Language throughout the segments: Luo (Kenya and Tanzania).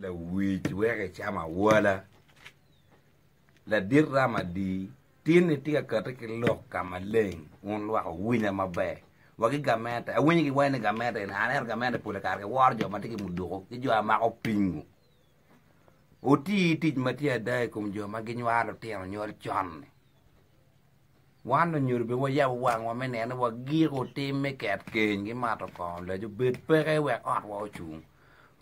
la wiji wege chama wala la dir rama di tini tika katiki lok kama leng un wako winya mabe waki gamete e winyi ki wene gamete ina aner gamete pule karke war jo matiki muduko ki jo amako pingu uti itij mati adai kum jo magi nywalo tiyano nyol chonne wano nyur bi wo yaw wang wa menene wa giko timi ket keny gi mato kom la jo bet pere we ot wa ochung'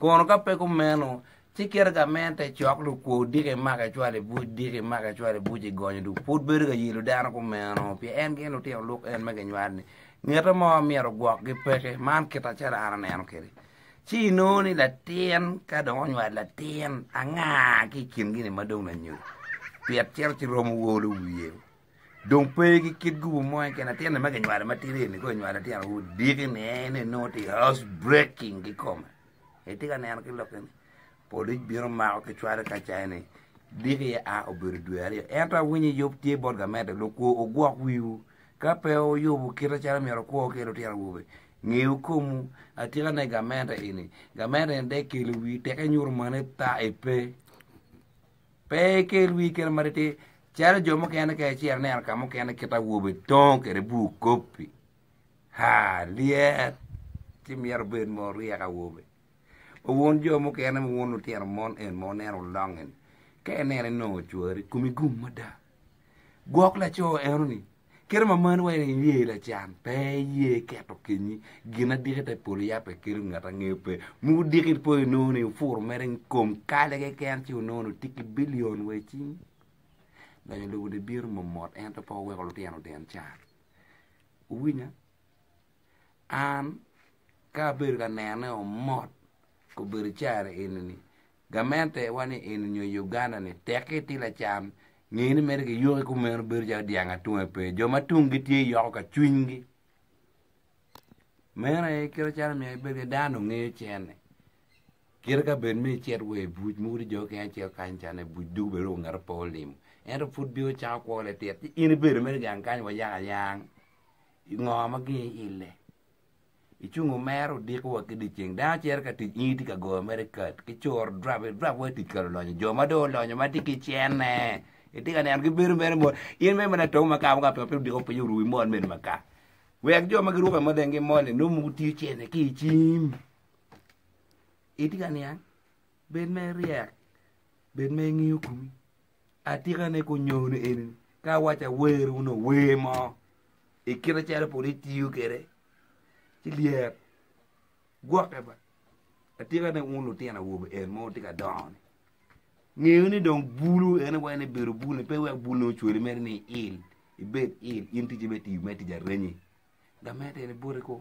con ka peko meno ci kier ga mente chok lu kuo dike maka chwale bu dike maka chwale bu ji e gonyo du put beri ga yilu dana ku meno pi en genu tiyo luk en mege nywani ngeto mo miro guak gi peke man kita chara ana neno kiri ci noni la tiyan ka dongo nywani la tiyan a nga ki kin gini madung na nyu piat chero ci romu wolu wye dong pe gi kit gubu mo en kena tiyan na mege nywani matiri ni ko nywani tiyan u dike ne ene noti house breaking gi koma iti ga kan yang kilo kan. polis biro ma ki kaca ka chane digi ya, a ah, obir dua hari. eta winyi yop tie bor ga lo ko oh, wiu ka pe oh, yobu kira chara ku oke oh, kero tiar wube ngeu ati ah, kan ne gamenta ini gamenta yang kelu wi teke nyur mana ta epe eh, pe kelu wi kira marite Cara jomo kene ke chier ne arka mo kita gue betong kere bu kopi ha lihat. tim yar ben mo riya o won joomu kene mi wonu tiyar mon en mo nero longen ka nere no cuwori kumi gumma da gok la coo enuni kir ma man wayne wiye la can pe ye keto kinyi gina dikita e pol yape kir ngata ngepe mu dikit po e noni fur mereng kom kale ke ken ci nonu tiki bilion we ci na yo lugu de bir mo mot en to po we ko tianu den can uwinya an ka bir ga nene o mot ko bir cara en ni gamente wani en nyo Uganda ni teki tila cham ngini mer ki yoki ku mer bir ja dianga tuwe pe joma gi tie yo ka chwingi mere kiro cara mi bari dano ngeo chene kir ka ben mi chet we buj muri jo ke ya kanchane buj du ro ngar po limo ento bi bio cha le tiet ini bir mer jang kany wa yang yang ma gi ile ichung omer udik wa kidichieng dang acher ka tic nyi ti kago amerikat kichor drap we tic kalo lonyo jo ma do lonyo ma ti kichene iti ka neno gibiru mere mon yin me mana tong makam ka pepe udik opiny urui mon men maka wek jo ma giruope modeng gi mon ni numu tie chene ki ichim iti ka niang bed me riek bed me ngiyo kumi ati ka ne konyone en ka wacha wer uno wemo ikira chara poli tiyo kere Si liye, gwak e ba. A ti kane un lo tiyan a wobe en, mo ti ka daan. Nge yon ni don bulu, ene wa ene beru bulu, ne pe wak bulu no chwele meri ne il. I bet il, in ti jibet iu, meti jar renyi. Gamete ene bore ko.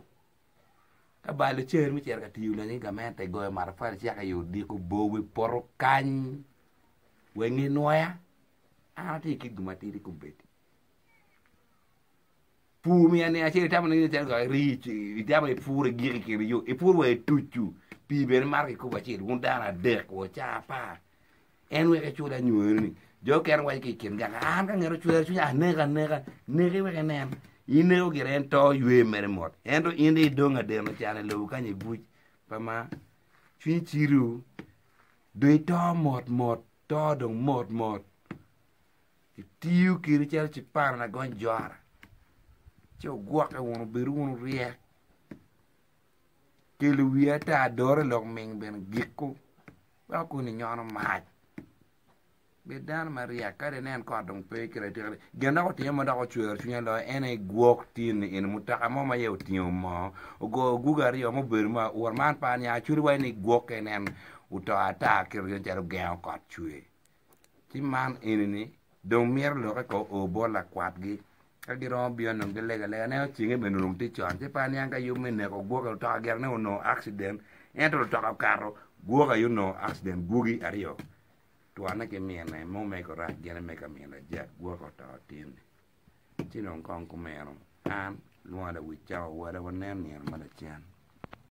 Ka bay lo cher mi cher ka tiyu lanyi, gamete goye marfari, siya ka e yon diko bowe poro kany. Wenge noya, ane ti ikit gumatiri kumbeti. pur mi ane acel itamo na gini tel ka rich itamo ipur giri kiri yo ipur wa etuchu pi ben mar ki kuba chel un dana dek wo cha pa en we ke chula nyuni jo ker wa ki kin ga an ka ngero chula chu ane ga ne ga ne ge we ga nem ine o gire en to yue mer mot en do ine do nga de no chane lo ka ni buj pa ma chi chiru do to mot mot to dong mot mot ti u kiri chal chi par na gon jora cho guak e wono biru wono riek kelo wiya ta dore lok ming ben gikku ba ko ni nyono Bedan ma dan ka de nen kwa dong pe kire tire genda ko tiyema da ko chuer chunya lo ene guok tin ene mutaka mo ma yew tiyo mo go gugar yo mo biru ma uwar man pa nya churi wa ni guok enen uto ata kire yo jaro gaw kwa chue. ti man ene ni. dong mir lo ko obo la kwa gi ka giromo biono gilegalega ne ochinge bende orung ti chon ci pan yan ka yumi neko guoga lutoka ger ne uno accident ento lutoka karo guoga yu no accident guogi ariyo twana ki miene mumeko rac gene meka miena jak guoka otoo tinne ci non kong kumeno an luwada wi cawo wada wanen nier mada cen